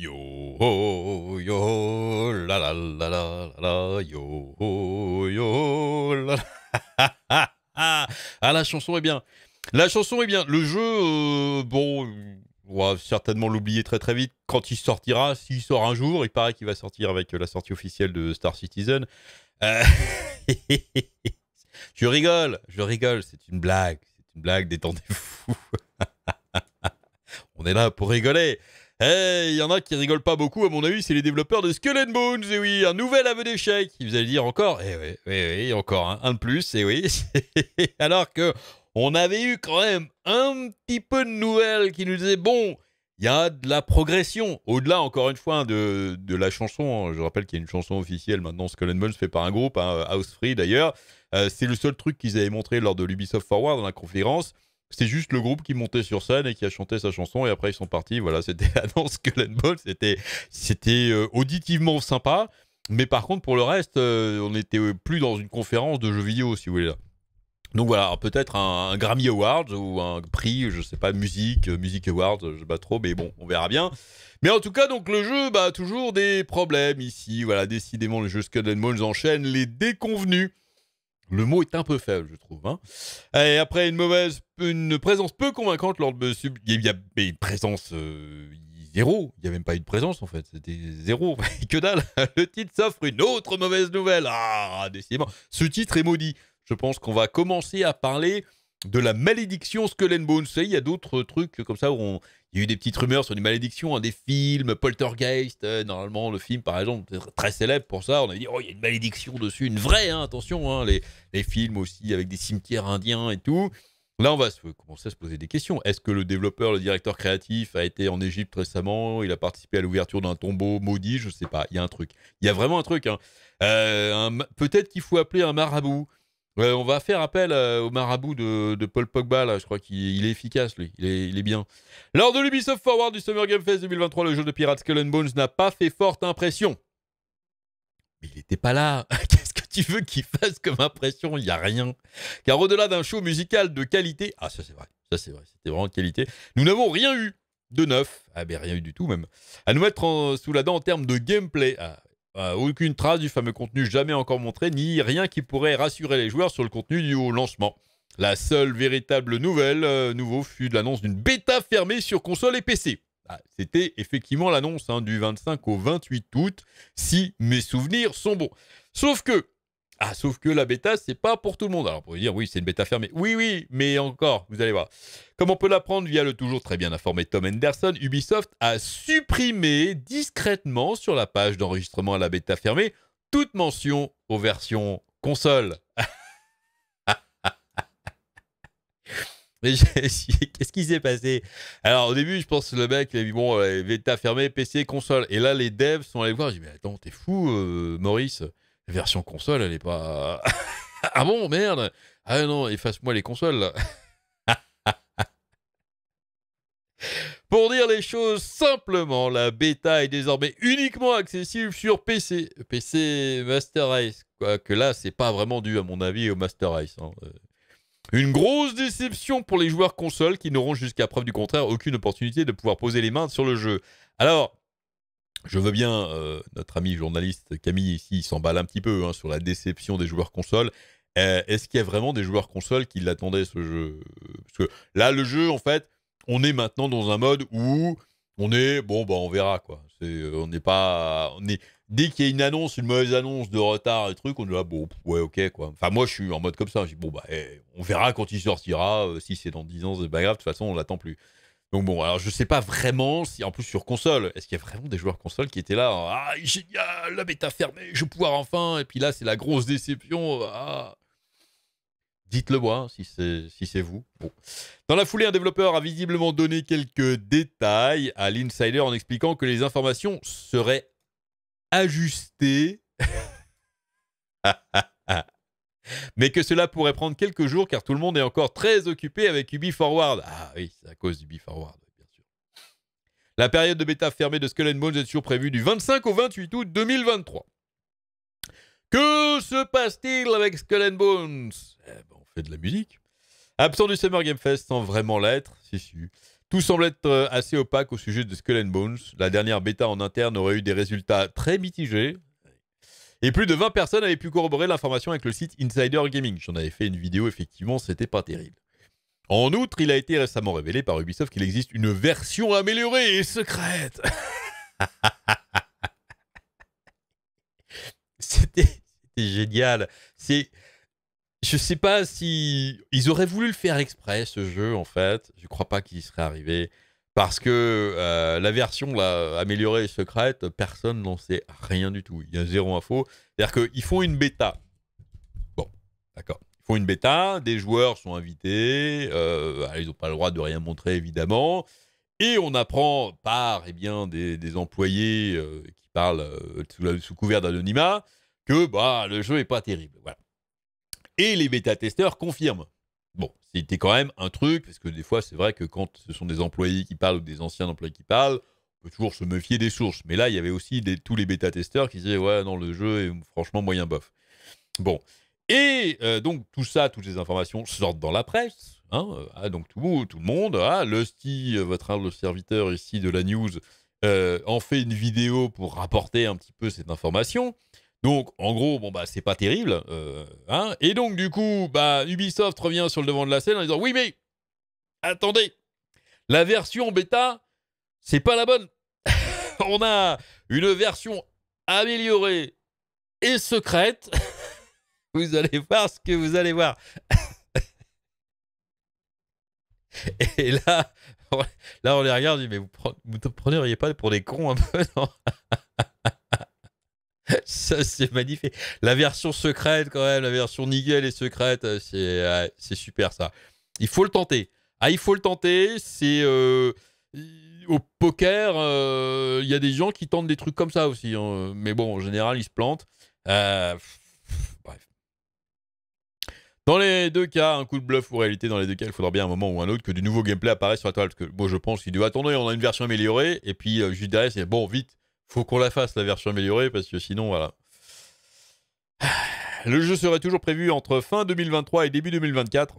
Yo ho yo la la la la la yo ho yo la ah la chanson est bien la chanson est bien le jeu euh, bon on va certainement l'oublier très très vite quand il sortira s'il sort un jour il paraît qu'il va sortir avec la sortie officielle de Star Citizen euh, je rigole je rigole c'est une blague c'est une blague détendez-vous on est là pour rigoler il y en a qui rigolent pas beaucoup, à mon avis, c'est les développeurs de Skull Bones, et oui, un nouvel aveu d'échec. Vous allez dire encore, eh oui, eh eh encore un de plus, et eh oui. Alors que on avait eu quand même un petit peu de nouvelles qui nous disaient, bon, il y a de la progression. Au-delà, encore une fois, de, la chanson, hein. je rappelle qu'il y a une chanson officielle maintenant, Skull Bones, fait par un groupe, hein, House Free d'ailleurs. Euh, c'est le seul truc qu'ils avaient montré lors de l'Ubisoft Forward dans la conférence. C'était juste le groupe qui montait sur scène et qui a chanté sa chanson et après ils sont partis. Voilà, c'était l'annonce que and Ball. C'était, c'était euh, auditivement sympa. Mais par contre, pour le reste, euh, on n'était plus dans une conférence de jeux vidéo, si vous voulez. Donc voilà, peut-être un, Grammy Awards ou un prix, je sais pas, musique, euh, Music Awards, je sais pas trop, mais bon, on verra bien. Mais en tout cas, donc le jeu, bah toujours des problèmes ici. Voilà, décidément, le jeu Skull and Bones enchaîne les déconvenus. Le mot est un peu faible, je trouve. Hein. Et après une mauvaise, une présence peu convaincante lors de sub, il y a une présence euh, zéro. Il n'y avait même pas eu de présence en fait. C'était zéro. que dalle. Le titre s'offre une autre mauvaise nouvelle. Ah, décidément. Ce titre est maudit. Je pense qu'on va commencer à parler de la malédiction Skull Bones. il y a d'autres trucs comme ça où on... Il y a eu des petites rumeurs sur des malédictions, hein, des films, Poltergeist, euh, normalement le film par exemple, très célèbre pour ça, on a dit, oh il y a une malédiction dessus, une vraie, hein, attention, hein, les, films aussi avec des cimetières indiens et tout. Là, on va commencer à se poser des questions. Est-ce que le développeur, le directeur créatif a été en Égypte récemment Il a participé à l'ouverture d'un tombeau maudit Je ne sais pas. Il y a un truc. Il y a vraiment un truc. Euh, peut-être qu'il faut appeler un marabout on va faire appel euh, au marabout de, Paul Pogba, là. je crois qu'il est efficace, lui, il est, bien. Lors de l'Ubisoft Forward du Summer Game Fest 2023, le jeu de Pirates Skull Bones n'a pas fait forte impression. Mais il n'était pas là. Qu'est-ce que tu veux qu'il fasse comme impression Il n'y a rien. Car au-delà d'un show musical de qualité, ah ça c'est vrai, ça c'est vrai, c'était vraiment de qualité, nous n'avons rien eu de neuf, ah ben rien eu du tout même, à nous mettre sous la dent en termes de gameplay. Ah, euh, aucune trace du fameux contenu jamais encore montré, ni rien qui pourrait rassurer les joueurs sur le contenu du lancement. La seule véritable nouvelle, euh, nouveau, fut l'annonce d'une bêta fermée sur console et PC. Ah, c'était effectivement l'annonce hein, du 25 au 28 août, si mes souvenirs sont bons. Sauf que ah, sauf que la bêta, c'est pas pour tout le monde. Alors, on pourrait dire, oui, c'est une bêta fermée. Oui, oui, mais encore, vous allez voir. Comme on peut l'apprendre via le toujours très bien informé Tom Henderson, Ubisoft a supprimé discrètement sur la page d'enregistrement à la bêta fermée toute mention aux versions console. Qu'est-ce qui s'est passé Alors au début, je pense que le mec il a dit bon, euh, bêta fermée, PC, console. Et là, les devs sont allés voir. J'ai dit mais attends, t'es fou, euh, Maurice version console, elle est pas. ah bon, merde Ah non, efface-moi les consoles. Pour dire les choses simplement, la bêta est désormais uniquement accessible sur PC, PC Master Race. Quoique là, c'est pas vraiment dû, à mon avis, au Master Race. Hein. Euh, une grosse déception pour les joueurs consoles qui n'auront jusqu'à preuve du contraire aucune opportunité de pouvoir poser les mains sur le jeu. Alors, je veux bien, euh, notre ami journaliste Camille ici s'emballe un petit peu hein, sur la déception des joueurs consoles. Euh, est-ce qu'il y a vraiment des joueurs consoles qui l'attendaient ce jeu Parce que là, le jeu, en fait, on est maintenant dans un mode où on est bon, bah on verra quoi. Euh, on n'est pas, on est dès qu'il y a une annonce, une mauvaise annonce de retard et truc, on est là bon, ouais, ok quoi. Enfin moi, je suis en mode comme ça. Je dis bon bah, eh, on verra quand il sortira. si c'est dans 10 ans, c'est pas grave. De toute façon, on l'attend plus. Donc bon, alors je sais pas vraiment si, en plus sur console, est-ce qu'il y a vraiment des joueurs console qui étaient là, ah génial, la bêta fermée, je vais pouvoir enfin, et puis là c'est la grosse déception, ah. Dites-le moi hein, si c'est vous. Dans la foulée, un développeur a visiblement donné quelques détails à l'insider en expliquant que les informations seraient ajustées mais que cela pourrait prendre quelques jours car tout le monde est encore très occupé avec Ubi Forward. Ah oui, c'est à cause Ubi Forward, bien sûr. La période de bêta fermée de Skull Bones est toujours prévue du 25 au 28 août 2023. Que se passe-t-il avec Skull Bones eh ben, On fait de la musique. Absent du Summer Game Fest sans vraiment l'être, si si. Tout semble être euh, assez opaque au sujet de Skull Bones. La dernière bêta en interne aurait eu des résultats très mitigés, et plus de 20 personnes avaient pu corroborer l'information avec le site Insider Gaming. J'en avais fait une vidéo, effectivement, c'était pas terrible. En outre, il a été récemment révélé par Ubisoft qu'il existe une version améliorée et secrète. c'était génial. C'est je sais pas si ils auraient voulu le faire exprès ce jeu en fait. Je crois pas qu'il serait arrivé. Parce que euh, la version améliorée et secrète, personne n'en sait rien du tout. Il y a zéro info. C'est-à-dire qu'ils font une bêta. Bon, d'accord. Ils font une bêta, des joueurs sont invités, euh, bah, ils n'ont pas le droit de rien montrer évidemment. Et on apprend par eh bien, des, employés euh, qui parlent sous, couvert d'anonymat que bah, le jeu n'est pas terrible. Voilà. Et les bêta-testeurs confirment c'était quand même un truc, parce que des fois, c'est vrai que quand ce sont des employés qui parlent ou des anciens employés qui parlent, on peut toujours se méfier des sources. Mais là, il y avait aussi des, tous les bêta-testeurs qui disaient Ouais, non, le jeu est franchement moyen bof. Bon. Et euh, donc, tout ça, toutes ces informations sortent dans la presse. Hein. Ah, donc, tout, tout, le monde, ah, Lusty, euh, votre serviteur ici de la news, euh, en fait une vidéo pour rapporter un petit peu cette information. Donc, en gros, bon, bah, c'est pas terrible. Euh, hein. et donc, du coup, bah, Ubisoft revient sur le devant de la scène en disant Oui, mais attendez, la version bêta, c'est pas la bonne. On a une version améliorée et secrète. vous allez voir ce que vous allez voir. et là, là, on les regarde, on dit, mais vous ne prenez pas pour des cons un peu, ça, c'est magnifique. La version secrète, quand même, la version Niguel est secrète, euh, c'est super ça. Il faut le tenter. Ah, il faut le tenter. C'est. Euh, au poker, euh, il y a des gens qui tentent des trucs comme ça aussi. Hein. Mais bon, en général, ils se plantent. bref. Dans les deux cas, un coup de bluff ou réalité, dans les deux cas, il faudra bien un moment ou un autre que du nouveau gameplay apparaisse sur la toile. Parce que moi, je pense qu'il doit attendre, on a une version améliorée, et puis juste derrière, c'est bon, vite, faut qu'on la fasse, la version améliorée, parce que sinon, voilà. Le jeu serait toujours prévu entre fin 2023 et début 2024.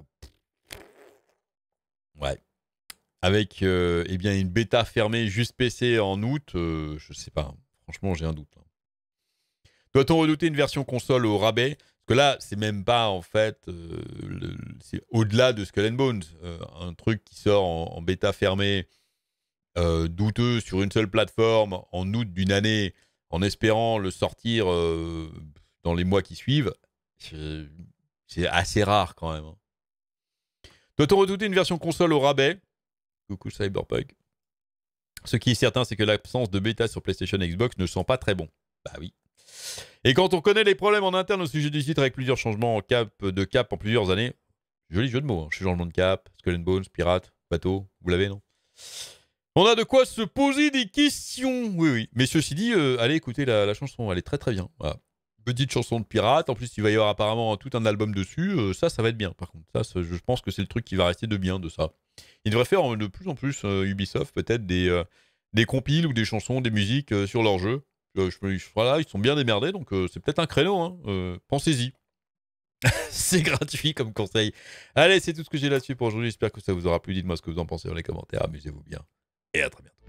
Ouais. Avec euh, eh bien une bêta fermée juste PC en août, euh, je sais pas. Franchement, j'ai un doute. Hein. Doit-on redouter une version console au rabais Parce que là, c'est même pas en fait, euh, c'est au-delà de Skull Bones, un truc qui sort en bêta fermée euh, douteux sur une seule plateforme en août d'une année, en espérant le sortir euh, dans les mois qui suivent, c'est assez rare quand même. Hein. doit on redouter une version console au rabais Coucou Cyberpunk. Ce qui est certain, c'est que l'absence de bêta sur PlayStation et Xbox ne sent pas très bon. Bah oui. Et quand on connaît les problèmes en interne au sujet du titre avec plusieurs changements en cap, de cap en plusieurs années, joli jeu de mots, hein. changement de cap, Skull and Bones, pirate, bateau, vous l'avez non on a de quoi se poser des questions. Oui, oui. Mais ceci dit, euh, allez écouter la, chanson. Elle est très, très bien. Petite chanson de pirate. En plus, il va y avoir apparemment tout un album dessus. Euh, ça, ça va être bien, par contre. Ça, je pense que c'est le truc qui va rester de bien de ça. Ils devraient faire euh, de plus en plus, Ubisoft, peut-être des, des compiles ou des chansons, des musiques sur leur jeu. je, voilà, ils sont bien démerdés, donc c'est peut-être un créneau. Hein. Pensez-y. c'est gratuit comme conseil. Allez, c'est tout ce que j'ai là-dessus pour aujourd'hui. J'espère que ça vous aura plu. Dites-moi ce que vous en pensez dans les commentaires. Amusez-vous bien et à très bientôt.